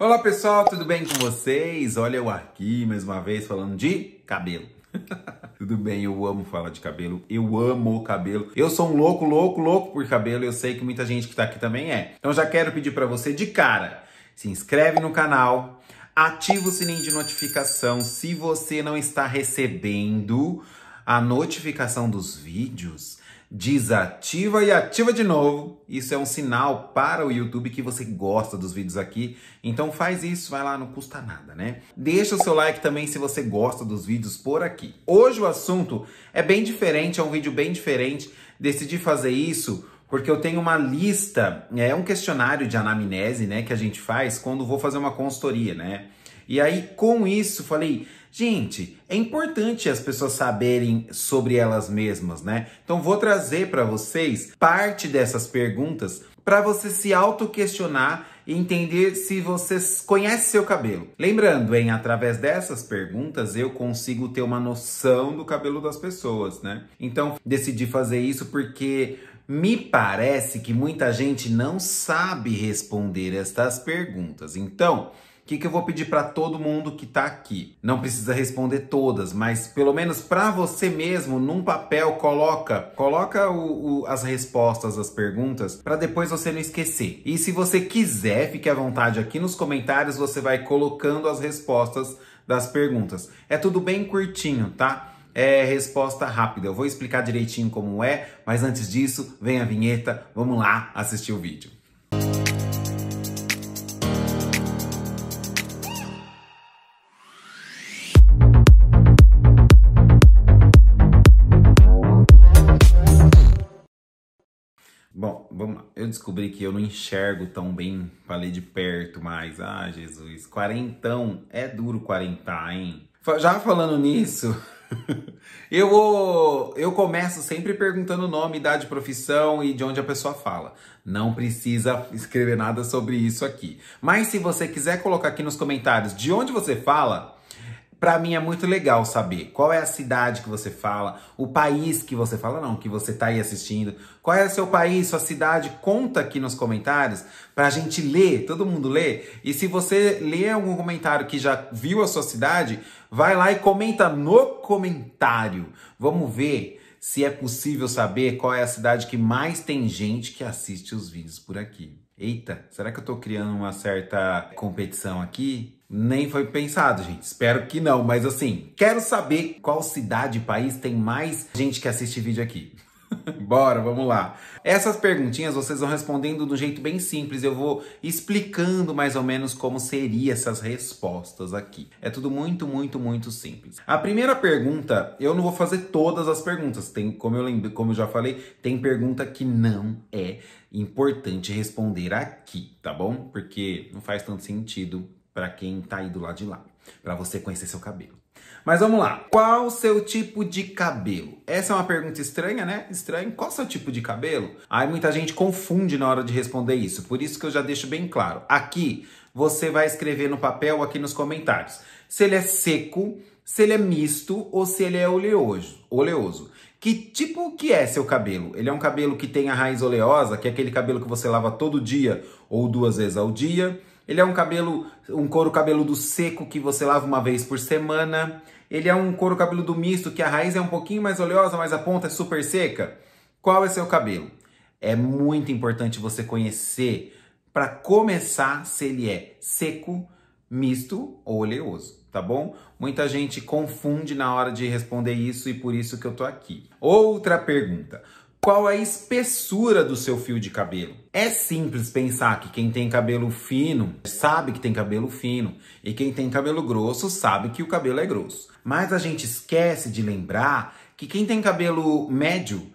Olá pessoal, tudo bem com vocês? Olha eu aqui mais uma vez falando de cabelo. Tudo bem, eu amo falar de cabelo, eu amo cabelo. Eu sou um louco, louco, louco por cabelo, eu sei que muita gente que tá aqui também é. Então já quero pedir para você de cara, se inscreve no canal, ativa o sininho de notificação se você não está recebendo a notificação dos vídeos desativa e ativa de novo. Isso é um sinal para o YouTube que você gosta dos vídeos aqui. Então faz isso, vai lá, não custa nada, né? Deixa o seu like também se você gosta dos vídeos por aqui. Hoje o assunto é bem diferente, é um vídeo bem diferente. Decidi fazer isso porque eu tenho uma lista, é um questionário de anamnese, né, que a gente faz quando vou fazer uma consultoria, né? E aí com isso falei, Gente, é importante as pessoas saberem sobre elas mesmas, né? Então vou trazer para vocês parte dessas perguntas para você se auto-questionar e entender se você conhece seu cabelo. Lembrando, hein, através dessas perguntas eu consigo ter uma noção do cabelo das pessoas, né? Então, decidi fazer isso porque me parece que muita gente não sabe responder estas perguntas. Então, que, que eu vou pedir para todo mundo que está aqui? Não precisa responder todas, mas pelo menos para você mesmo, num papel, coloca, coloca o, o, as respostas às perguntas para depois você não esquecer. E se você quiser, fique à vontade aqui nos comentários, você vai colocando as respostas das perguntas. É tudo bem curtinho, tá? É resposta rápida. Eu vou explicar direitinho como é, mas antes disso, vem a vinheta, vamos lá assistir o vídeo. eu descobri que eu não enxergo tão bem pra ler de perto mais. Ah, Jesus, quarentão é duro quarentar, hein? Já falando nisso, eu vou, eu começo sempre perguntando o nome, idade, profissão e de onde a pessoa fala. Não precisa escrever nada sobre isso aqui. Mas se você quiser colocar aqui nos comentários de onde você fala, para mim é muito legal saber qual é a cidade que você fala, o país que você fala, não, que você tá aí assistindo. Qual é o seu país, sua cidade? Conta aqui nos comentários pra gente ler, todo mundo lê. E se você lê algum comentário que já viu a sua cidade, vai lá e comenta no comentário. Vamos ver se é possível saber qual é a cidade que mais tem gente que assiste os vídeos por aqui eita, será que eu estou criando uma certa competição aqui? Nem foi pensado, gente. Espero que não, mas assim, quero saber qual cidade e país tem mais gente que assiste vídeo aqui. Bora, vamos lá. Essas perguntinhas vocês vão respondendo de um jeito bem simples. Eu vou explicando mais ou menos como seriam essas respostas aqui. É tudo muito, muito, muito simples. A primeira pergunta, eu não vou fazer todas as perguntas. Tem, como eu lembro, como eu já falei, tem pergunta que não é importante responder aqui, tá bom? Porque não faz tanto sentido para quem tá aí do lado de lá, para você conhecer seu cabelo. Mas vamos lá. Qual o seu tipo de cabelo? Essa é uma pergunta estranha, né? Estranho. Qual o seu tipo de cabelo? Aí muita gente confunde na hora de responder isso. Por isso que eu já deixo bem claro. Aqui você vai escrever no papel aqui nos comentários. Se ele é seco, se ele é misto ou se ele é oleoso. oleoso. Que tipo que é seu cabelo? Ele é um cabelo que tem a raiz oleosa, que é aquele cabelo que você lava todo dia ou duas vezes ao dia. Ele é um cabelo, um couro cabeludo seco que você lava uma vez por semana. Ele é um couro cabeludo misto, que a raiz é um pouquinho mais oleosa, mas a ponta é super seca? Qual é seu cabelo? É muito importante você conhecer para começar se ele é seco, misto ou oleoso, tá bom? Muita gente confunde na hora de responder isso e por isso que eu tô aqui. Outra pergunta. Qual a espessura do seu fio de cabelo? É simples pensar que quem tem cabelo fino sabe que tem cabelo fino e quem tem cabelo grosso sabe que o cabelo é grosso. Mas a gente esquece de lembrar que quem tem cabelo médio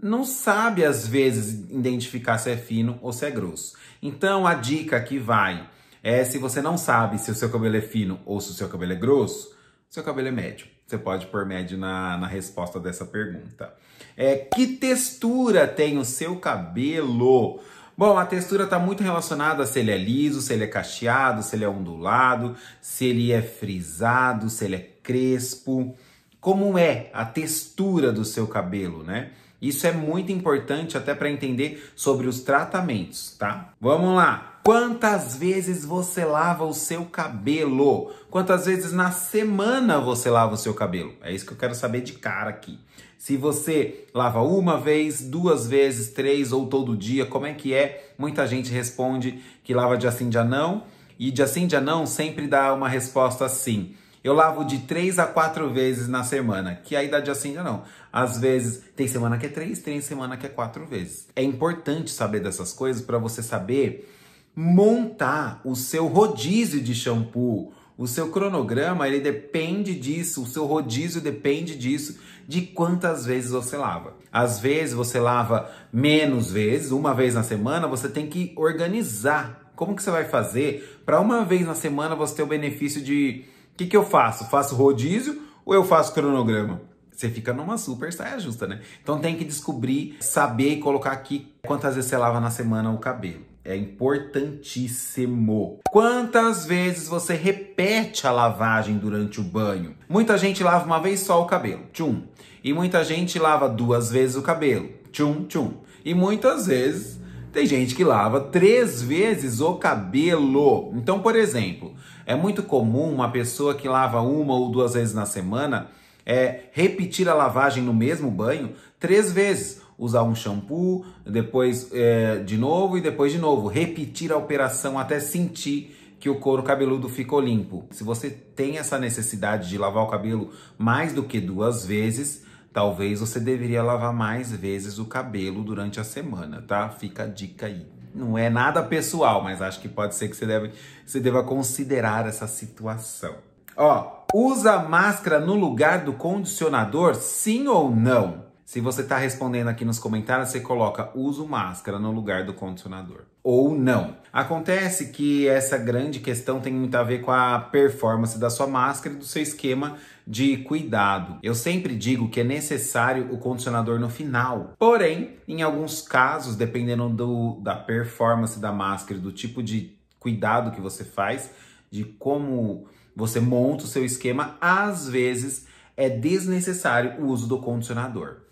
não sabe às vezes identificar se é fino ou se é grosso. Então a dica que vai é se você não sabe se o seu cabelo é fino ou se o seu cabelo é grosso, seu cabelo é médio. Você pode pôr médio na, na resposta dessa pergunta. É, que textura tem o seu cabelo? Bom, a textura está muito relacionada se ele é liso, se ele é cacheado, se ele é ondulado, se ele é frisado, se ele é crespo. Como é a textura do seu cabelo, né? Isso é muito importante até para entender sobre os tratamentos, tá? Vamos lá. Quantas vezes você lava o seu cabelo? Quantas vezes na semana você lava o seu cabelo? É isso que eu quero saber de cara aqui. Se você lava uma vez, duas vezes, três ou todo dia, como é que é? Muita gente responde que lava de assim dia não, e de assim dia não sempre dá uma resposta assim. Eu lavo de três a quatro vezes na semana, que aí dá de assim dia não. Às vezes tem semana que é três, tem semana que é quatro vezes. É importante saber dessas coisas para você saber montar o seu rodízio de shampoo. O seu cronograma, ele depende disso, o seu rodízio depende disso, de quantas vezes você lava. Às vezes você lava menos vezes, uma vez na semana, você tem que organizar. Como que você vai fazer para uma vez na semana você ter o benefício de... O que, que eu faço? Faço rodízio ou eu faço cronograma? Você fica numa super saia justa, né? Então tem que descobrir, saber e colocar aqui quantas vezes você lava na semana o cabelo é importantíssimo. Quantas vezes você repete a lavagem durante o banho? Muita gente lava uma vez só o cabelo, tchum. E muita gente lava duas vezes o cabelo, tchum, tchum. E muitas vezes tem gente que lava três vezes o cabelo. Então, por exemplo, é muito comum uma pessoa que lava uma ou duas vezes na semana é, repetir a lavagem no mesmo banho três vezes usar um shampoo, depois é, de novo e depois de novo. Repetir a operação até sentir que o couro cabeludo ficou limpo. Se você tem essa necessidade de lavar o cabelo mais do que duas vezes, talvez você deveria lavar mais vezes o cabelo durante a semana, tá? Fica a dica aí. Não é nada pessoal, mas acho que pode ser que você, deve, você deva considerar essa situação. Ó, usa máscara no lugar do condicionador, sim ou não? Se você está respondendo aqui nos comentários, você coloca uso máscara no lugar do condicionador. Ou não. Acontece que essa grande questão tem muito a ver com a performance da sua máscara e do seu esquema de cuidado. Eu sempre digo que é necessário o condicionador no final. Porém, em alguns casos, dependendo do, da performance da máscara, do tipo de cuidado que você faz, de como você monta o seu esquema, às vezes é desnecessário o uso do condicionador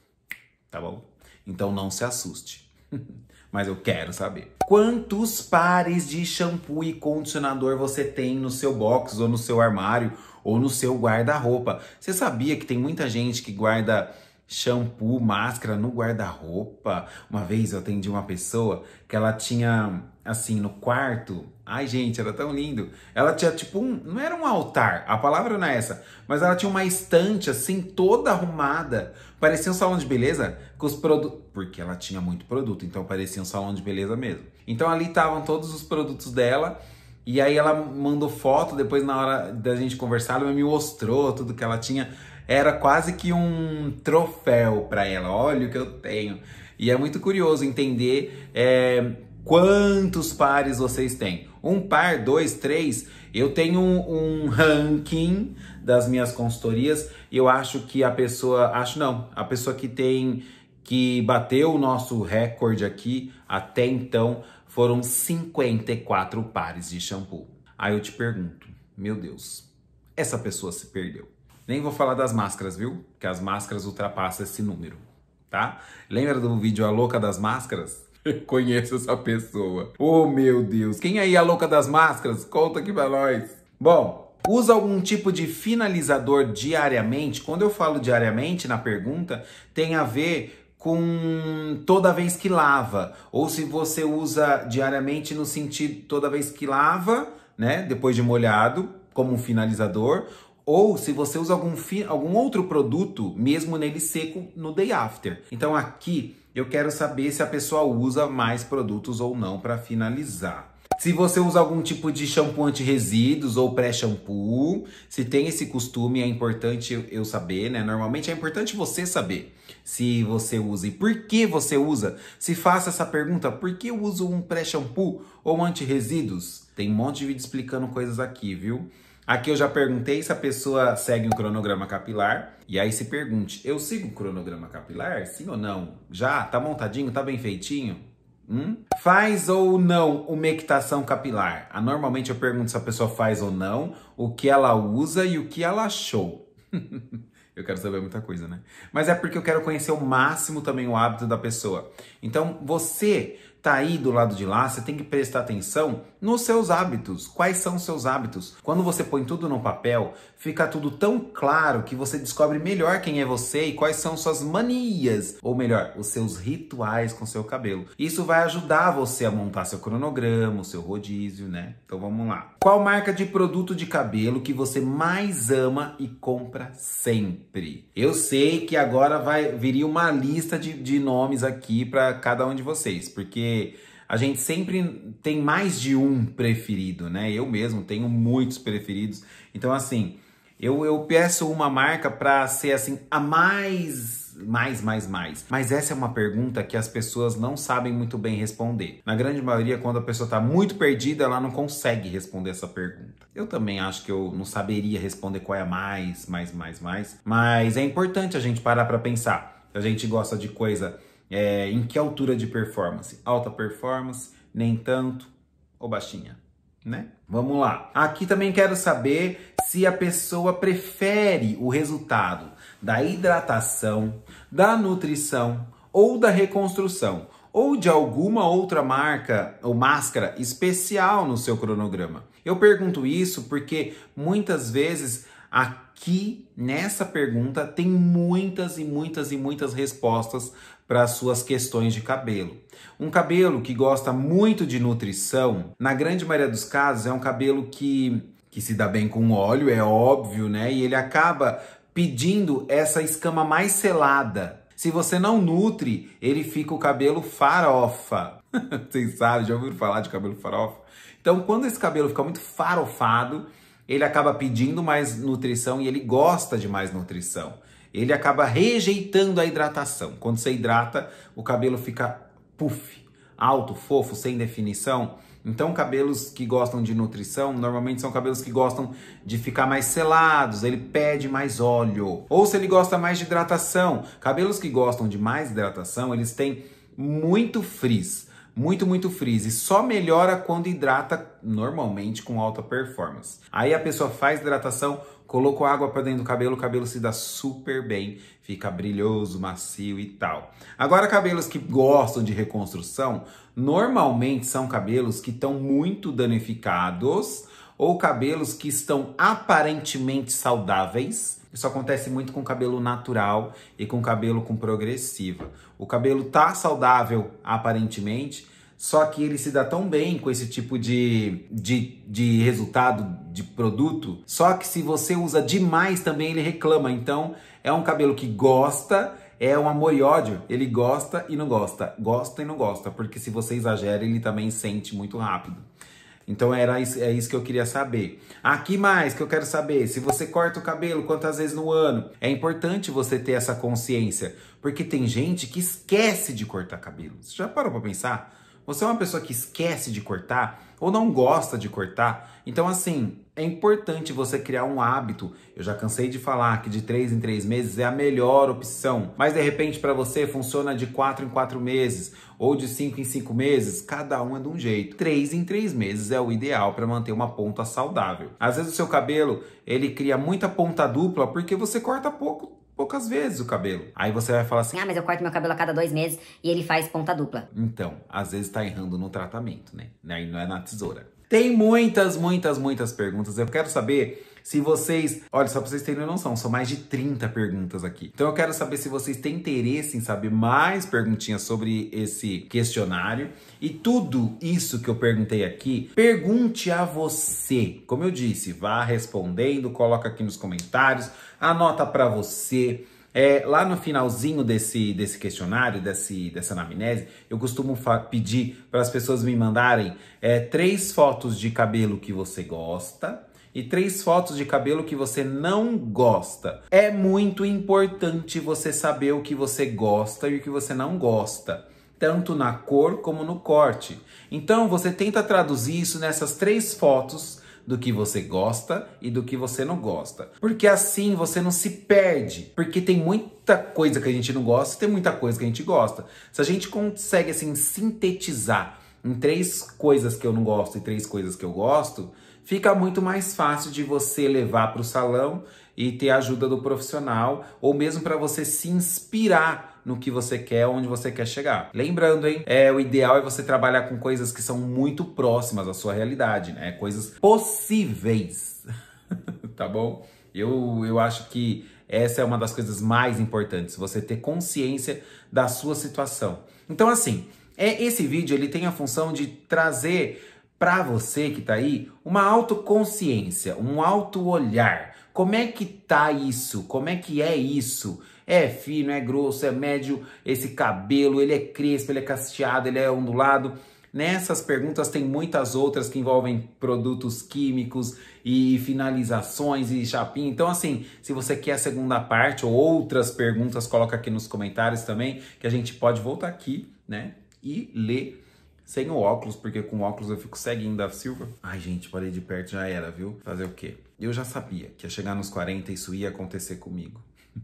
tá bom? Então não se assuste. Mas eu quero saber. Quantos pares de shampoo e condicionador você tem no seu box, ou no seu armário, ou no seu guarda-roupa? Você sabia que tem muita gente que guarda shampoo, máscara no guarda-roupa. Uma vez eu atendi uma pessoa que ela tinha, assim, no quarto. Ai, gente, era tão lindo. Ela tinha tipo um. Não era um altar, a palavra não é essa. Mas ela tinha uma estante, assim, toda arrumada. Parecia um salão de beleza com os produtos. Porque ela tinha muito produto, então parecia um salão de beleza mesmo. Então ali estavam todos os produtos dela. E aí ela mandou foto, depois na hora da gente conversar, ela me mostrou tudo que ela tinha era quase que um troféu para ela. Olha o que eu tenho. E é muito curioso entender é, quantos pares vocês têm. Um par, dois, três. Eu tenho um, um, ranking das minhas consultorias. Eu acho que a pessoa. Acho não. A pessoa que tem. Que bateu o nosso recorde aqui até então foram 54 pares de shampoo. Aí eu te pergunto, meu Deus, essa pessoa se perdeu. Nem vou falar das máscaras, viu? Que as máscaras ultrapassam esse número, tá? Lembra do vídeo A Louca das Máscaras? Conheço essa pessoa. Oh, meu Deus. Quem é aí é a louca das máscaras? Conta aqui pra nós. Bom, usa algum tipo de finalizador diariamente? Quando eu falo diariamente na pergunta, tem a ver com toda vez que lava, ou se você usa diariamente no sentido toda vez que lava, né, depois de molhado, como um finalizador, ou se você usa algum, algum outro produto, mesmo nele seco, no day after. Então aqui eu quero saber se a pessoa usa mais produtos ou não para finalizar. Se você usa algum tipo de shampoo anti-resíduos ou pré-shampoo, se tem esse costume, é importante eu saber, né? Normalmente é importante você saber se você usa e por que você usa. Se faça essa pergunta, por que eu uso um pré-shampoo ou anti-resíduos? Tem um monte de vídeo explicando coisas aqui, viu? Aqui eu já perguntei se a pessoa segue um cronograma capilar. E aí se pergunte: eu sigo o cronograma capilar? Sim ou não? Já? Tá montadinho? Tá bem feitinho? Hum? Faz ou não uma equitação capilar? Ah, normalmente eu pergunto se a pessoa faz ou não, o que ela usa e o que ela achou. eu quero saber muita coisa, né? Mas é porque eu quero conhecer o máximo também o hábito da pessoa. Então, você tá aí do lado de lá, você tem que prestar atenção nos seus hábitos. Quais são os seus hábitos? Quando você põe tudo no papel, fica tudo tão claro que você descobre melhor quem é você e quais são suas manias, ou melhor, os seus rituais com seu cabelo. Isso vai ajudar você a montar seu cronograma, seu rodízio, né? Então vamos lá. Qual marca de produto de cabelo que você mais ama e compra sempre? Eu sei que agora vai viria uma lista de, de nomes aqui para cada um de vocês, porque a gente sempre tem mais de um preferido, né? Eu mesmo tenho muitos preferidos. Então, assim, eu, eu peço uma marca para ser assim, a mais mais, mais, mais? Mas essa é uma pergunta que as pessoas não sabem muito bem responder. Na grande maioria, quando a pessoa está muito perdida, ela não consegue responder essa pergunta. Eu também acho que eu não saberia responder qual é a mais, mais, mais, mais. Mas é importante a gente parar para pensar. A gente gosta de coisa é, em que altura de performance? Alta performance, nem tanto ou baixinha, né? Vamos lá. Aqui também quero saber se a pessoa prefere o resultado da hidratação, da nutrição ou da reconstrução ou de alguma outra marca ou máscara especial no seu cronograma. Eu pergunto isso porque muitas vezes aqui nessa pergunta tem muitas e muitas e muitas respostas para as suas questões de cabelo. Um cabelo que gosta muito de nutrição, na grande maioria dos casos, é um cabelo que, que se dá bem com óleo, é óbvio, né? E ele acaba pedindo essa escama mais selada. Se você não nutre, ele fica o cabelo farofa. Vocês sabem, já ouviram falar de cabelo farofa? Então, quando esse cabelo fica muito farofado, ele acaba pedindo mais nutrição e ele gosta de mais nutrição ele acaba rejeitando a hidratação. Quando você hidrata, o cabelo fica puff, alto, fofo, sem definição. Então, cabelos que gostam de nutrição normalmente são cabelos que gostam de ficar mais selados, ele pede mais óleo. Ou se ele gosta mais de hidratação, cabelos que gostam de mais hidratação, eles têm muito frizz. Muito, muito freeze. Só melhora quando hidrata, normalmente com alta performance. Aí a pessoa faz hidratação, colocou água para dentro do cabelo, o cabelo se dá super bem, fica brilhoso, macio e tal. Agora, cabelos que gostam de reconstrução, normalmente são cabelos que estão muito danificados ou cabelos que estão aparentemente saudáveis. Isso acontece muito com cabelo natural e com cabelo com progressiva. O cabelo tá saudável aparentemente, só que ele se dá tão bem com esse tipo de, de, de resultado de produto. Só que se você usa demais também ele reclama. Então é um cabelo que gosta, é um amor e ódio. Ele gosta e não gosta, gosta e não gosta, porque se você exagera ele também sente muito rápido. Então era isso, é isso que eu queria saber. Aqui ah, mais que eu quero saber, se você corta o cabelo quantas vezes no ano? É importante você ter essa consciência, porque tem gente que esquece de cortar cabelo. Você já parou para pensar? Você é uma pessoa que esquece de cortar ou não gosta de cortar? Então assim, é importante você criar um hábito. Eu já cansei de falar que de três em três meses é a melhor opção, mas de repente para você funciona de quatro em quatro meses ou de cinco em cinco meses, cada um é de um jeito. Três em três meses é o ideal para manter uma ponta saudável. Às vezes o seu cabelo ele cria muita ponta dupla porque você corta pouco poucas vezes o cabelo. Aí você vai falar assim: ah, mas eu corto meu cabelo a cada dois meses e ele faz ponta dupla. Então, às vezes tá errando no tratamento, né? Aí não é na tesoura. Tem muitas, muitas, muitas perguntas. Eu quero saber se vocês. Olha, só pra vocês terem noção, são mais de 30 perguntas aqui. Então eu quero saber se vocês têm interesse em saber mais perguntinhas sobre esse questionário. E tudo isso que eu perguntei aqui, pergunte a você. Como eu disse, vá respondendo, coloca aqui nos comentários, anota para você. É, lá no finalzinho desse, desse questionário, desse, dessa anamnese, eu costumo pedir para as pessoas me mandarem é, três fotos de cabelo que você gosta e três fotos de cabelo que você não gosta. É muito importante você saber o que você gosta e o que você não gosta tanto na cor como no corte. Então você tenta traduzir isso nessas três fotos do que você gosta e do que você não gosta. Porque assim você não se perde. Porque tem muita coisa que a gente não gosta e tem muita coisa que a gente gosta. Se a gente consegue assim sintetizar em três coisas que eu não gosto e três coisas que eu gosto, fica muito mais fácil de você levar para o salão e ter a ajuda do profissional, ou mesmo para você se inspirar no que você quer, onde você quer chegar. Lembrando, hein? É, o ideal é você trabalhar com coisas que são muito próximas à sua realidade, né? Coisas possíveis, tá bom? Eu, eu acho que essa é uma das coisas mais importantes, você ter consciência da sua situação. Então, assim, é, esse vídeo ele tem a função de trazer para você que está aí uma autoconsciência, um auto-olhar como é que tá isso? Como é que é isso? É fino, é grosso, é médio esse cabelo, ele é crespo, ele é cacheado, ele é ondulado. Nessas perguntas tem muitas outras que envolvem produtos químicos e finalizações e chapim. Então, assim, se você quer a segunda parte ou outras perguntas, coloca aqui nos comentários também, que a gente pode voltar aqui, né? E ler sem o óculos, porque com o óculos eu fico seguindo a Silva. Ai, gente, parei de perto, já era, viu? Fazer o quê? eu já sabia que ia chegar nos 40 isso ia acontecer comigo.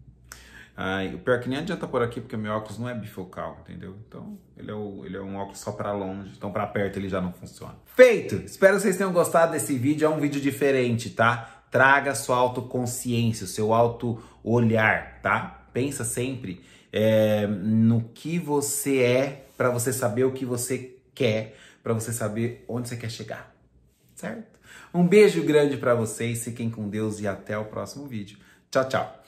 Ai, o pior é que nem adianta por aqui, porque meu óculos não é bifocal, entendeu? Então, ele é, o, ele é um óculos só para longe, então para perto ele já não funciona. Feito! Espero que vocês tenham gostado desse vídeo, é um vídeo diferente, tá? Traga sua autoconsciência, seu auto-olhar, tá? Pensa sempre é, no que você é, para você saber o que você quer, para você saber onde você quer chegar certo? Um beijo grande para vocês, fiquem com Deus e até o próximo vídeo. Tchau, tchau!